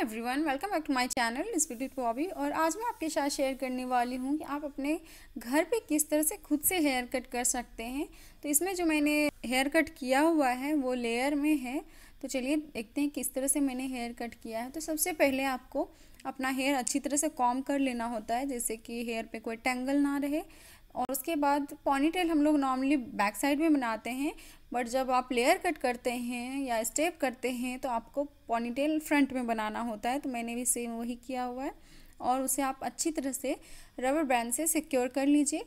every everyone welcome back to my channel respected Bobby और आज मैं आपके साथ शेयर करने वाली हूँ कि आप अपने घर पे किस तरह से खुद से हेयर कट कर सकते हैं तो इसमें जो मैंने हेयर कट किया हुआ है वो लेयर में है तो चलिए देखते हैं किस तरह से मैंने हेयर कट किया है तो सबसे पहले आपको अपना हेयर अच्छी तरह से कॉम कर लेना होता है जैसे कि हेयर पर कोई टेंगल ना रहे और उसके बाद पॉनीटेल हम लोग नॉर्मली बैक साइड में बनाते हैं बट जब आप लेयर कट करते हैं या स्टेप करते हैं तो आपको पॉनीटेल फ्रंट में बनाना होता है तो मैंने भी सेम वही किया हुआ है और उसे आप अच्छी तरह से रबर बैंड से सिक्योर कर लीजिए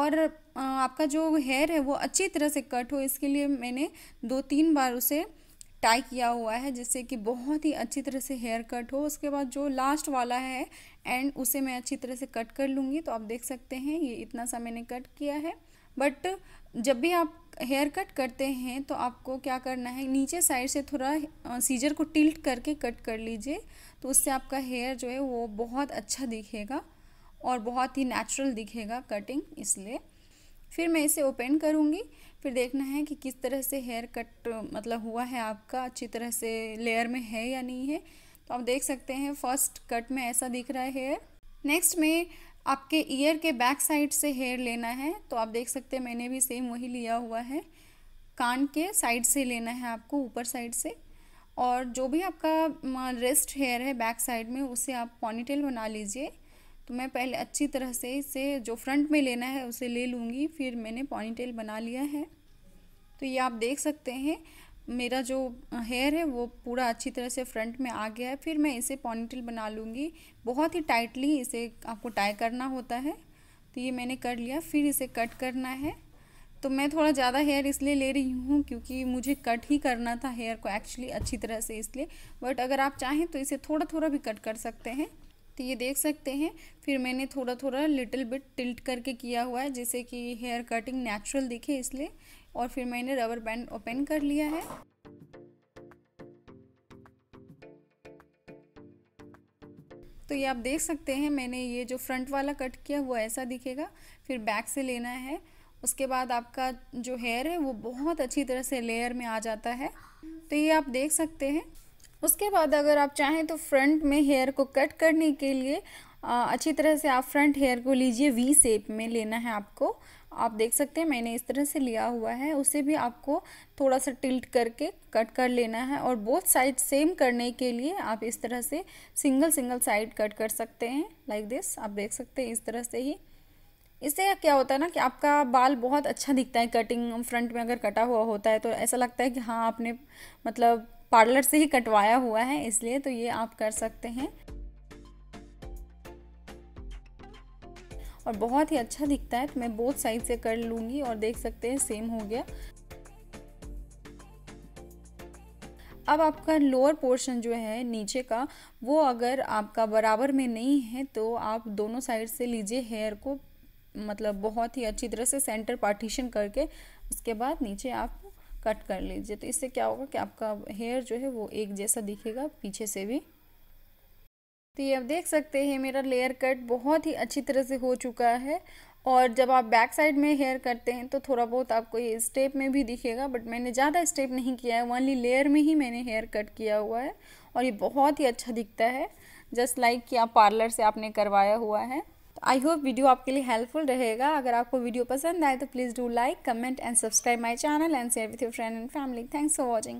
और आपका जो हेयर है वो अच्छी तरह से कट हो इसके लिए मैंने दो तीन बार उसे टाई किया हुआ है जिससे कि बहुत ही अच्छी तरह से हेयर कट हो उसके बाद जो लास्ट वाला है एंड उसे मैं अच्छी तरह से कट कर लूँगी तो आप देख सकते हैं ये इतना सा मैंने कट किया है बट जब भी आप हेयर कट करते हैं तो आपको क्या करना है नीचे साइड से थोड़ा सीजर को टिल्ट करके कट कर लीजिए तो उससे आपका हेयर जो है वो बहुत अच्छा दिखेगा और बहुत ही नेचुरल दिखेगा कटिंग इसलिए फिर मैं इसे ओपन करूँगी फिर देखना है कि किस तरह से हेयर कट मतलब हुआ है आपका अच्छी तरह से लेयर में है या नहीं है तो आप देख सकते हैं फर्स्ट कट में ऐसा दिख रहा है हेयर नेक्स्ट में आपके ईयर के बैक साइड से हेयर लेना है तो आप देख सकते हैं मैंने भी सेम वही लिया हुआ है कान के साइड से लेना है आपको ऊपर साइड से और जो भी आपका रेस्ट हेयर है बैक साइड में उसे आप पॉनीटेल बना लीजिए तो मैं पहले अच्छी तरह से इसे जो फ्रंट में लेना है उसे ले लूँगी फिर मैंने पॉनीटेल बना लिया है तो ये आप देख सकते हैं मेरा जो हेयर है वो पूरा अच्छी तरह से फ्रंट में आ गया है फिर मैं इसे पॉनीटेल बना लूँगी बहुत ही टाइटली इसे आपको टाई करना होता है तो ये मैंने कर लिया फिर इसे कट करना है तो मैं थोड़ा ज़्यादा हेयर इसलिए ले रही हूँ क्योंकि मुझे कट ही करना था हेयर को एक्चुअली अच्छी तरह से इसलिए बट अगर आप चाहें तो इसे थोड़ा थोड़ा भी कट कर सकते हैं तो ये देख सकते हैं फिर मैंने थोड़ा थोड़ा लिटिल बिट टिल्ट करके किया हुआ है जैसे कि हेयर कटिंग नेचुरल दिखे इसलिए और फिर मैंने रबर बैंड ओपन कर लिया है तो ये आप देख सकते हैं मैंने ये जो फ्रंट वाला कट किया वो ऐसा दिखेगा फिर बैक से लेना है उसके बाद आपका जो हेयर है वो बहुत अच्छी तरह से लेयर में आ जाता है तो ये आप देख सकते हैं उसके बाद अगर आप चाहें तो फ्रंट में हेयर को कट करने के लिए अच्छी तरह से आप फ्रंट हेयर को लीजिए वी सेप में लेना है आपको आप देख सकते हैं मैंने इस तरह से लिया हुआ है उसे भी आपको थोड़ा सा टिल्ट करके कट कर लेना है और बोथ साइड सेम करने के लिए आप इस तरह से सिंगल सिंगल साइड कट कर सकते हैं लाइक like दिस आप देख सकते हैं इस तरह से ही इससे क्या होता है ना कि आपका बाल बहुत अच्छा दिखता है कटिंग फ्रंट में अगर कटा हुआ होता है तो ऐसा लगता है कि हाँ आपने मतलब पार्लर से ही कटवाया हुआ है इसलिए तो ये आप कर सकते हैं और बहुत ही अच्छा दिखता है तो मैं बोथ साइड से कर लूंगी और देख सकते हैं सेम हो गया अब आपका लोअर पोर्शन जो है नीचे का वो अगर आपका बराबर में नहीं है तो आप दोनों साइड से लीजिए हेयर को मतलब बहुत ही अच्छी तरह से सेंटर पार्टीशन करके उसके बाद नीचे आप कट कर लीजिए तो इससे क्या होगा कि आपका हेयर जो है वो एक जैसा दिखेगा पीछे से भी तो ये आप देख सकते हैं मेरा लेयर कट बहुत ही अच्छी तरह से हो चुका है और जब आप बैक साइड में हेयर करते हैं तो थोड़ा बहुत आपको ये स्टेप में भी दिखेगा बट मैंने ज़्यादा स्टेप नहीं किया है ओनली लेयर में ही मैंने हेयर कट किया हुआ है और ये बहुत ही अच्छा दिखता है जस्ट लाइक like कि आप पार्लर से आपने करवाया हुआ है तो आई होप वीडियो आपके लिए हेल्पफुल रहेगा अगर आपको वीडियो पसंद आए तो please do like comment and subscribe my channel and share with your friend and family thanks for watching